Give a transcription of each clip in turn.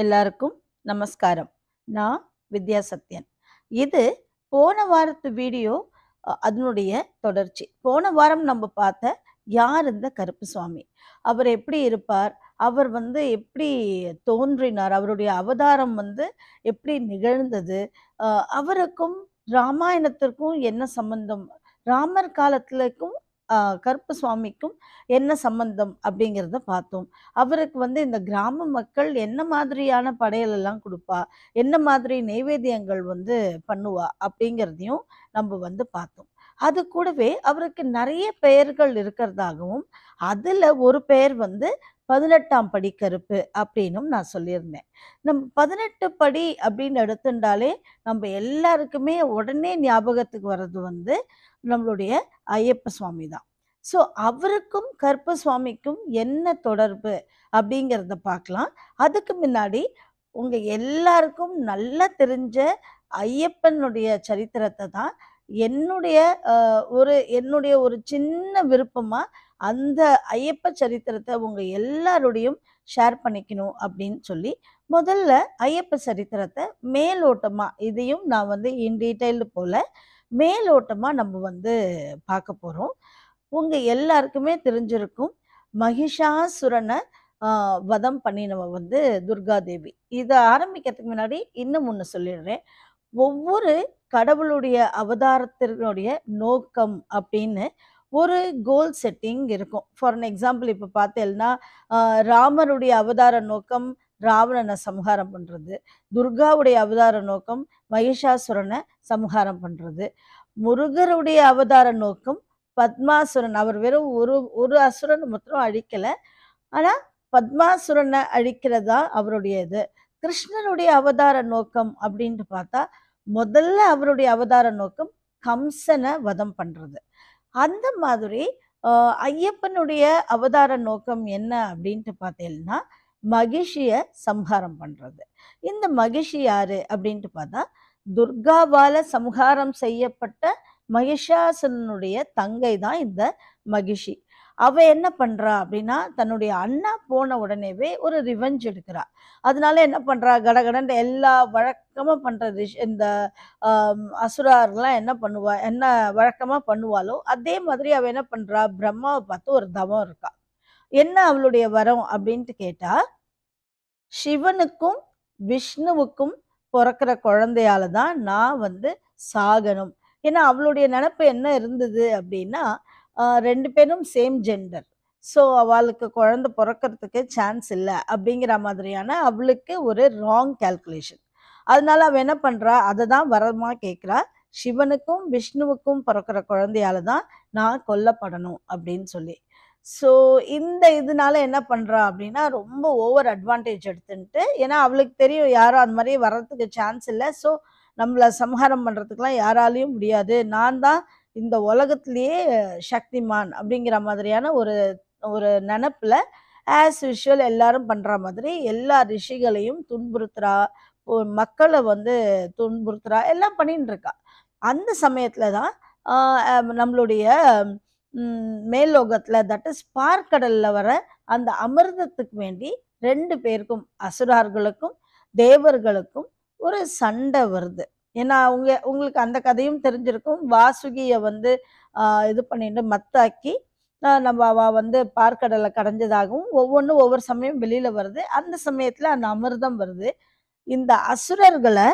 எல்லாருக்கும் நமஸ்காரம் நான் வித்யா சத்யன் இது போன வாரத்து வீடியோ அதனுடைய தொடர்ச்சி போன வாரம் நம்ம பார்த்த யார் இந்த கருப்பு சுவாமி அவர் எப்படி இருப்பார் அவர் வந்து எப்படி தோன்றினார் அவருடைய அவதாரம் வந்து எப்படி நிகழ்ந்தது அவருக்கும் ராமாயணத்திற்கும் என்ன சம்பந்தம் ராமர் காலத்துலக்கும் கருப்பு சுவாமிக்கும் என்ன சம்பந்தம் அப்படிங்கிறத பார்த்தோம் அவருக்கு வந்து இந்த கிராம மக்கள் என்ன மாதிரியான படையலெல்லாம் கொடுப்பா என்ன மாதிரி நைவேத்தியங்கள் வந்து பண்ணுவா அப்படிங்கிறதையும் நம்ம வந்து பார்த்தோம் அது கூடவே அவருக்கு நிறைய பெயர்கள் இருக்கிறதாகவும் அதில் ஒரு பெயர் வந்து பதினெட்டாம் படி கருப்பு அப்படின்னும் நான் சொல்லியிருந்தேன் நம்ம பதினெட்டு படி அப்படின்னு எடுத்துட்டாலே நம்ம எல்லாருக்குமே உடனே ஞாபகத்துக்கு வர்றது வந்து நம்மளுடைய ஐயப்ப சுவாமி தான் ஸோ அவருக்கும் கற்ப சுவாமிக்கும் என்ன தொடர்பு அப்படிங்கிறத பார்க்கலாம் அதுக்கு முன்னாடி உங்கள் எல்லாருக்கும் நல்லா தெரிஞ்ச ஐயப்பனுடைய சரித்திரத்தை தான் என்னுடைய ஒரு என்னுடைய ஒரு சின்ன விருப்பமாக அந்த ஐயப்ப சரித்திரத்தை உங்கள் எல்லாருடையும் ஷேர் பண்ணிக்கணும் அப்படின்னு சொல்லி முதல்ல ஐயப்ப சரித்திரத்தை மேலோட்டமாக இதையும் நான் வந்து இன் டீட்டெயில்டு போல் மேலோட்டமாக நம்ம வந்து பார்க்க போகிறோம் உங்கள் எல்லாருக்குமே தெரிஞ்சிருக்கும் மகிஷாசுரனை வதம் பண்ணினவ வந்து துர்காதேவி இதை ஆரம்பிக்கிறதுக்கு முன்னாடி இன்னும் ஒன்று சொல்லிடுறேன் ஒவ்வொரு கடவுளுடைய அவதாரத்தினுடைய நோக்கம் அப்படின்னு ஒரு கோல் செட்டிங் இருக்கும் ஃபார் அன் எக்ஸாம்பிள் இப்போ பார்த்தேன்னா ராமருடைய அவதார நோக்கம் ராவணனை சம்ஹாரம் பண்ணுறது துர்காவுடைய அவதார நோக்கம் மகிஷாசுரனை சம்ஹாரம் பண்ணுறது முருகருடைய அவதார நோக்கம் பத்மாசுரன் அவர் வெறும் ஒரு ஒரு அசுரன் மொத்தம் அழிக்கலை ஆனால் பத்மாசுரனை அழிக்கிறதா அவருடைய இது கிருஷ்ணனுடைய அவதார நோக்கம் அப்படின்ட்டு பார்த்தா முதல்ல அவருடைய அவதார நோக்கம் கம்சனை வதம் பண்ணுறது அந்த மாதிரி ஐயப்பனுடைய அவதார நோக்கம் என்ன அப்படின்ட்டு பார்த்தீங்கன்னா மகிழ்ச்சியை சம்ஹாரம் பண்ணுறது இந்த மகிஷி யாரு அப்படின்ட்டு பார்த்தா துர்காபால சம்ஹாரம் செய்யப்பட்ட மகிஷாசனுடைய தங்கை தான் இந்த மகிஷி அவ என்ன பண்றா அப்படின்னா தன்னுடைய அண்ணா போன உடனேவே ஒரு ரிவெஞ்ச் எடுக்கிறா அதனால என்ன பண்றா கடகடன் எல்லா வழக்கமா பண்ற இந்த அசுரார்லாம் என்ன பண்ணுவா என்ன வழக்கமா பண்ணுவாளோ அதே மாதிரி அவ என்ன பண்றா பிரம்மாவை பார்த்து ஒரு தவம் இருக்கா என்ன அவளுடைய வரம் அப்படின்ட்டு கேட்டா சிவனுக்கும் விஷ்ணுவுக்கும் பிறக்கிற குழந்தையால தான் நான் வந்து சாகணும் ஏன்னா அவளுடைய நினப்பு என்ன இருந்தது அப்படின்னா ரெண்டு பேரும் சேம் ஜெண்டர் ஸோ அவளுக்கு குழந்த பிறக்கிறதுக்கு சான்ஸ் இல்லை அப்படிங்கிற மாதிரியான அவளுக்கு ஒரு ராங் கேல்குலேஷன் அதனால அவள் என்ன பண்ணுறா அதை தான் வரமாக கேட்குறா சிவனுக்கும் விஷ்ணுவுக்கும் பிறக்கிற குழந்தையால தான் நான் கொல்லப்படணும் அப்படின்னு சொல்லி ஸோ இந்த இதனால என்ன பண்ணுறா அப்படின்னா ரொம்ப ஓவர் அட்வான்டேஜ் எடுத்துன்ட்டு ஏன்னா அவளுக்கு தெரியும் யாரும் அந்த மாதிரி வர்றதுக்கு சான்ஸ் இல்லை ஸோ நம்மளை சம்ஹாரம் பண்ணுறதுக்கெலாம் யாராலையும் முடியாது நான் தான் இந்த உலகத்துலேயே சக்திமான் அப்படிங்கிற மாதிரியான ஒரு ஒரு நினப்பில் ஆஸ் யூஷுவல் எல்லாரும் பண்ணுற மாதிரி எல்லா ரிஷிகளையும் துன்புறுத்துறா மக்களை வந்து துன்புறுத்துறா எல்லாம் பண்ணின்னு இருக்கா அந்த சமயத்தில் தான் நம்மளுடைய மேலோகத்தில் தட் இஸ் பார்க்கடலில் வர அந்த அமிர்தத்துக்கு வேண்டி ரெண்டு பேருக்கும் அசுரார்களுக்கும் தேவர்களுக்கும் ஒரு சண்டை வருது ஏன்னா அவங்க உங்களுக்கு அந்த கதையும் தெரிஞ்சிருக்கும் வாசுகியை வந்து இது பண்ணிட்டு மத்தாக்கி நம்ம அவ வந்து பார்க்கடலை கடைஞ்சதாகவும் ஒவ்வொன்றும் ஒவ்வொரு சமயம் வெளியில் வருது அந்த சமயத்தில் அந்த அமிர்தம் வருது இந்த அசுரர்களை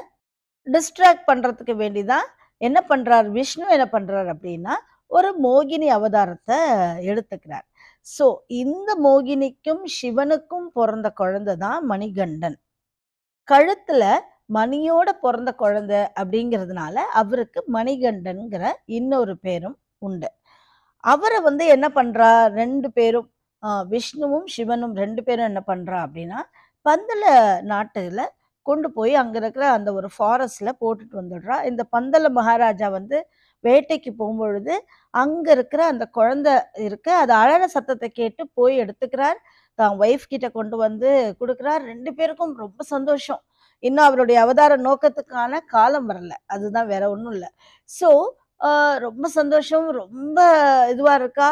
டிஸ்ட்ராக்ட் பண்ணுறதுக்கு வேண்டி தான் என்ன பண்ணுறார் விஷ்ணு என்ன பண்ணுறார் அப்படின்னா ஒரு மோகினி அவதாரத்தை எடுத்துக்கிறார் ஸோ இந்த மோகினிக்கும் சிவனுக்கும் பிறந்த குழந்தை தான் மணிகண்டன் கழுத்துல மணியோட பிறந்த குழந்தை அப்படிங்கிறதுனால அவருக்கு மணிகண்டன்கிற இன்னொரு பேரும் உண்டு அவரை வந்து என்ன பண்றா ரெண்டு பேரும் விஷ்ணுவும் சிவனும் ரெண்டு பேரும் என்ன பண்றா அப்படின்னா பந்தல நாட்டுல கொண்டு போய் அங்க இருக்கிற அந்த ஒரு ஃபாரஸ்ட்ல போட்டுட்டு வந்துடுறா இந்த பந்தல மகாராஜா வந்து வேட்டைக்கு போகும்பொழுது அங்கே இருக்கிற அந்த குழந்தை இருக்கு அது அழற சத்தத்தை கேட்டு போய் எடுத்துக்கிறார் தான் ஒய்ஃப் கிட்ட கொண்டு வந்து கொடுக்குறார் ரெண்டு பேருக்கும் ரொம்ப சந்தோஷம் இன்னும் அவருடைய அவதார நோக்கத்துக்கான காலம் வரல அதுதான் வேற ஒன்றும் இல்லை ஸோ ரொம்ப சந்தோஷம் ரொம்ப இதுவாக இருக்கா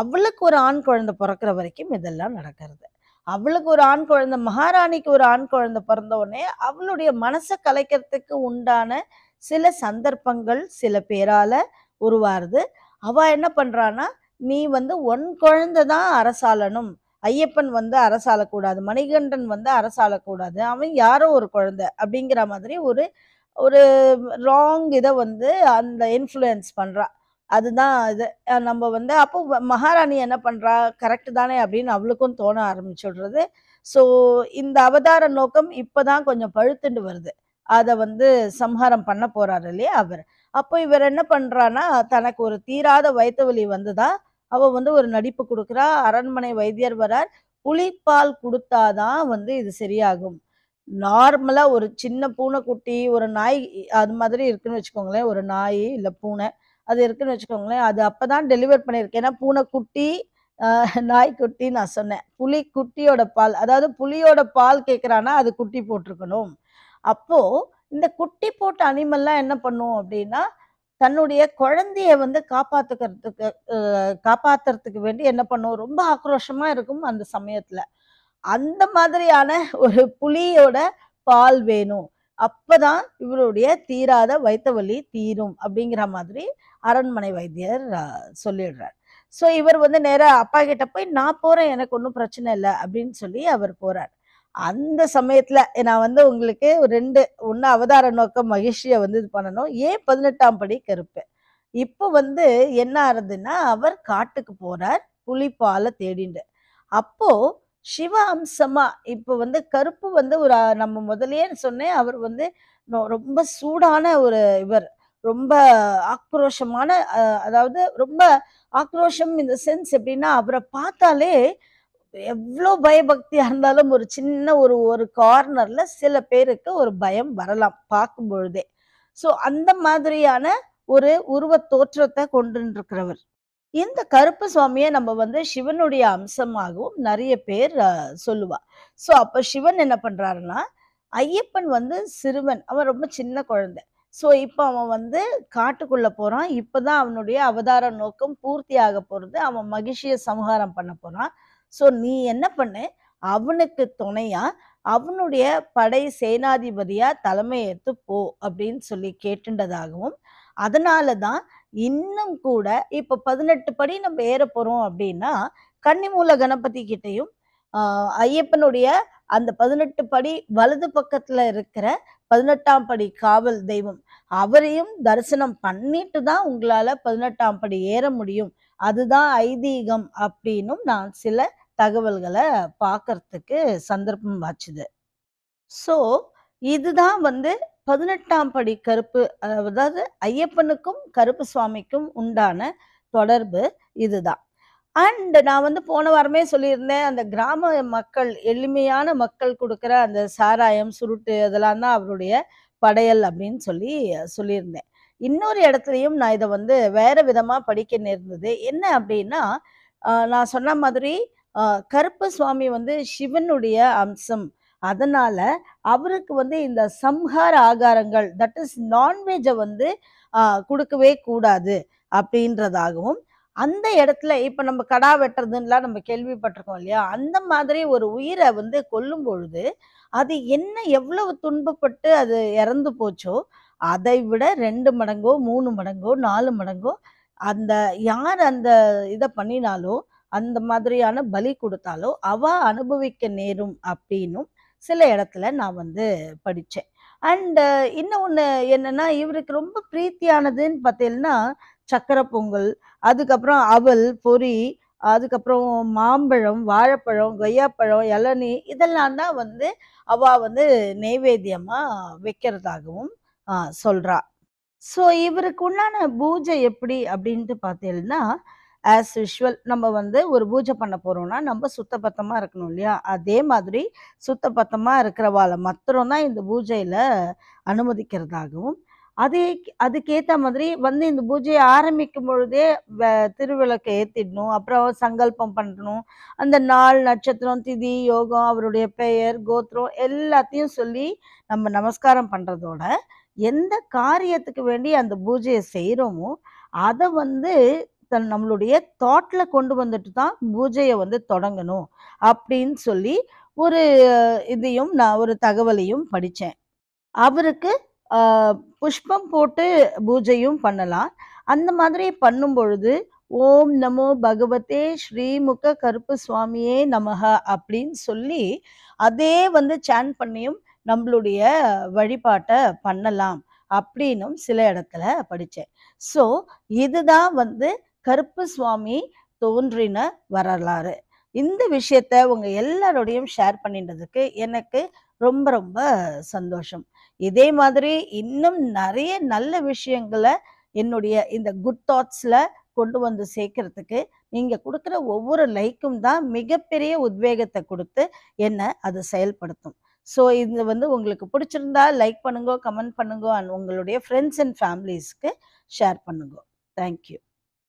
அவளுக்கு ஒரு ஆண் குழந்தை பிறக்கிற வரைக்கும் இதெல்லாம் நடக்கிறது அவளுக்கு ஒரு ஆண் குழந்தை மகாராணிக்கு ஒரு ஆண் குழந்தை பிறந்த உடனே அவளுடைய மனசை கலைக்கிறதுக்கு உண்டான சில சந்தர்ப்பங்கள் சில பேரால உருவாருது அவ என்ன பண்றானா நீ வந்து உன் குழந்தை தான் அரசாளனும் ஐயப்பன் வந்து அரசாளக்கூடாது மணிகண்டன் வந்து அரசாளக்கூடாது அவன் யாரோ ஒரு குழந்தை அப்படிங்கிற மாதிரி ஒரு ஒரு ராங் இதை வந்து அந்த இன்ஃப்ளூயன்ஸ் பண்றா அதுதான் இது நம்ம வந்து அப்போ மகாராணி என்ன பண்ணுறா கரெக்டு தானே அப்படின்னு அவளுக்கும் தோண ஆரம்பிச்சுடுறது ஸோ இந்த அவதார நோக்கம் இப்போ தான் கொஞ்சம் பழுத்துண்டு வருது அதை வந்து சம்ஹாரம் பண்ண போறாரு இல்லையா அவர் அப்போ இவர் என்ன பண்றானா தனக்கு ஒரு தீராத வயிற்று வலி வந்துதான் அவ வந்து ஒரு நடிப்பு கொடுக்குறா அரண்மனை வைத்தியர் வரார் புளிப்பால் கொடுத்தாதான் வந்து இது சரியாகும் நார்மலா ஒரு சின்ன பூனைக்குட்டி ஒரு நாய் அது மாதிரி இருக்குன்னு வச்சுக்கோங்களேன் ஒரு நாய் இல்லை பூனை அது இருக்குன்னு வச்சுக்கோங்களேன் அது அப்பதான் டெலிவர் பண்ணியிருக்கேன் ஏன்னா பூனைக்குட்டி குட்டின்னு நான் சொன்னேன் புலி குட்டியோட பால் அதாவது புலியோட பால் கேட்குறான்னா அது குட்டி போட்டிருக்கணும் அப்போ இந்த குட்டி போட்ட அனிமல்லாம் என்ன பண்ணும் அப்படின்னா தன்னுடைய குழந்தைய வந்து காப்பாத்துக்கிறதுக்கு காப்பாத்துறதுக்கு வேண்டி என்ன பண்ணுவோம் ரொம்ப ஆக்ரோஷமா இருக்கும் அந்த சமயத்துல அந்த மாதிரியான ஒரு புலியோட பால் வேணும் அப்பதான் இவருடைய தீராத வைத்த வலி தீரும் அப்படிங்கிற மாதிரி அரண்மனை வைத்தியர் சொல்லிடுறார் ஸோ இவர் வந்து நேராக அப்பா கிட்ட போய் நான் போறேன் எனக்கு ஒன்றும் பிரச்சனை இல்லை அப்படின்னு சொல்லி அவர் போறார் அந்த சமயத்துல நான் வந்து உங்களுக்கு ரெண்டு ஒன்று அவதார நோக்கம் மகிழ்ச்சியை வந்து இது பண்ணணும் ஏன் பதினெட்டாம் படி கருப்பு இப்போ வந்து என்ன ஆறுதுன்னா அவர் காட்டுக்கு போறார் புலிப்பாலை தேடிண்டு அப்போ சிவ அம்சமா இப்போ வந்து கருப்பு வந்து ஒரு நம்ம முதலே சொன்னேன் அவர் வந்து ரொம்ப சூடான ஒரு இவர் ரொம்ப ஆக்ரோஷமான அதாவது ரொம்ப ஆக்ரோஷம் இந்த சென்ஸ் எப்படின்னா அவரை பார்த்தாலே எவ்வளோ பயபக்தியாக இருந்தாலும் ஒரு சின்ன ஒரு ஒரு கார்னரில் சில பேருக்கு ஒரு பயம் வரலாம் பார்க்கும் பொழுதே ஸோ அந்த மாதிரியான ஒரு உருவ தோற்றத்தை கொண்டுருக்கிறவர் இந்த கருப்பு சுவாமியை நம்ம வந்து சிவனுடைய அம்சமாகவும் நிறைய பேர் சொல்லுவா ஸோ அப்போ சிவன் என்ன பண்ணுறாருன்னா ஐயப்பன் வந்து சிறுவன் அவன் ரொம்ப சின்ன குழந்தை ஸோ இப்போ அவன் வந்து காட்டுக்குள்ளே போகிறான் இப்போ தான் அவனுடைய அவதார நோக்கம் பூர்த்தி ஆக போகிறது அவன் மகிழ்ச்சியை சமகாரம் பண்ண போகிறான் ஸோ நீ என்ன பண்ணு அவனுக்கு துணையா அவனுடைய படை சேனாதிபதியா தலைமையேற்று போ அப்படின்னு சொல்லி கேட்டுண்டதாகவும் அதனால தான் இன்னும் கூட இப்போ பதினெட்டு படி நம்ம ஏற போகிறோம் அப்படின்னா கன்னிமூல கணபதி கிட்டையும் ஐயப்பனுடைய அந்த பதினெட்டு படி வலது பக்கத்துல இருக்கிற பதினெட்டாம் படி காவல் தெய்வம் அவரையும் தரிசனம் பண்ணிட்டு தான் உங்களால பதினெட்டாம் படி ஏற முடியும் அதுதான் ஐதீகம் அப்படின்னும் நான் சில தகவல்களை பார்க்கறதுக்கு சந்தர்ப்பம் வாச்சுது ஸோ இதுதான் வந்து பதினெட்டாம் படி கருப்பு அதாவது ஐயப்பனுக்கும் கருப்பு சுவாமிக்கும் உண்டான தொடர்பு இதுதான் அண்ட் நான் வந்து போன வாரமே சொல்லியிருந்தேன் அந்த கிராம மக்கள் எளிமையான மக்கள் கொடுக்குற அந்த சாராயம் சுருட்டு அதெல்லாம் தான் அவருடைய படையல் அப்படின்னு சொல்லி சொல்லியிருந்தேன் இன்னொரு இடத்துலையும் நான் இதை வந்து வேற விதமாக படிக்க நேர்ந்தது என்ன அப்படின்னா நான் சொன்ன மாதிரி கருப்ப சுவாமி வந்து சிவனுடைய அம்சம் அதனால அவருக்கு வந்து இந்த சம்ஹார ஆகாரங்கள் தட் இஸ் நான்வெஜ்ஜை வந்து கொடுக்கவே கூடாது அப்படின்றதாகவும் அந்த இடத்துல இப்போ நம்ம கடா வெட்டுறதுன்னெலாம் நம்ம கேள்விப்பட்டிருக்கோம் இல்லையா அந்த மாதிரி ஒரு உயிரை வந்து கொல்லும் பொழுது அது என்ன எவ்வளவு துன்பப்பட்டு அது இறந்து போச்சோ அதை விட ரெண்டு மடங்கோ மூணு மடங்கோ நாலு மடங்கோ அந்த யார் அந்த இதை பண்ணினாலும் அந்த மாதிரியான பலி கொடுத்தாலோ அவ அனுபவிக்க நேரும் அப்படின்னும் சில இடத்துல நான் வந்து படித்தேன் அண்டு இன்னும் ஒன்று என்னென்னா இவருக்கு ரொம்ப பிரீத்தியானதுன்னு பார்த்தீங்கன்னா சக்கரை பொங்கல் அதுக்கப்புறம் அவல் பொறி அதுக்கப்புறம் மாம்பழம் வாழைப்பழம் கொய்யாப்பழம் இளநீ இதெல்லாம் தான் வந்து அவள் வந்து நெய்வேத்தியமாக வைக்கிறதாகவும் சொல்கிறா ஸோ இவருக்கு உண்டான பூஜை எப்படி அப்படின்ட்டு பார்த்தீங்கன்னா ஆஸ் யூஷுவல் நம்ம வந்து ஒரு பூஜை பண்ண போகிறோம்னா நம்ம சுத்தபத்தமாக இருக்கணும் இல்லையா அதே மாதிரி சுத்தபத்தமாக இருக்கிறவாளை மாத்திரம் தான் இந்த பூஜையில் அனுமதிக்கிறதாகவும் அதே அதுக்கேற்ற மாதிரி வந்து இந்த பூஜையை ஆரம்பிக்கும் பொழுதே திருவிளக்கை ஏற்றிடணும் அப்புறம் சங்கல்பம் பண்ணணும் அந்த நாள் நட்சத்திரம் திதி யோகம் அவருடைய பெயர் கோத்திரம் எல்லாத்தையும் சொல்லி நம்ம நமஸ்காரம் பண்ணுறதோட எந்த காரியத்துக்கு வேண்டி அந்த பூஜையை செய்கிறோமோ அதை வந்து தன் நம்மளுடைய தாட்டில் கொண்டு வந்துட்டு தான் பூஜையை வந்து தொடங்கணும் அப்படின்னு சொல்லி ஒரு இதையும் நான் ஒரு தகவலையும் படித்தேன் அவருக்கு புஷ்பம் போட்டு பூஜையும் பண்ணலாம் அந்த மாதிரி பண்ணும் பொழுது ஓம் நமோ பகவதே ஸ்ரீமுக கருப்பு சுவாமியே நமக அப்படின்னு சொல்லி அதே வந்து சேன் பண்ணியும் நம்மளுடைய வழிபாட்டை பண்ணலாம் அப்படின்னும் சில இடத்துல படித்தேன் ஸோ இதுதான் வந்து கருப்பு சுவாமி தோன்றின வரலாறு இந்த விஷயத்த உங்க எல்லாரோடையும் ஷேர் பண்ணின்றதுக்கு எனக்கு ரொம்ப ரொம்ப சந்தோஷம் இதே மாதிரி இன்னும் நிறைய நல்ல விஷயங்களை என்னுடைய இந்த குட் தாட்ஸில் கொண்டு வந்து சேர்க்கறதுக்கு நீங்கள் கொடுக்குற ஒவ்வொரு லைக்கும் தான் மிகப்பெரிய உத்வேகத்தை கொடுத்து என்னை அது செயல்படுத்தும் ஸோ இது வந்து உங்களுக்கு பிடிச்சிருந்தா லைக் பண்ணுங்க கமெண்ட் பண்ணுங்க அண்ட் உங்களுடைய ஃப்ரெண்ட்ஸ் அண்ட் ஃபேமிலிஸ்க்கு ஷேர் பண்ணுங்க தேங்க்யூ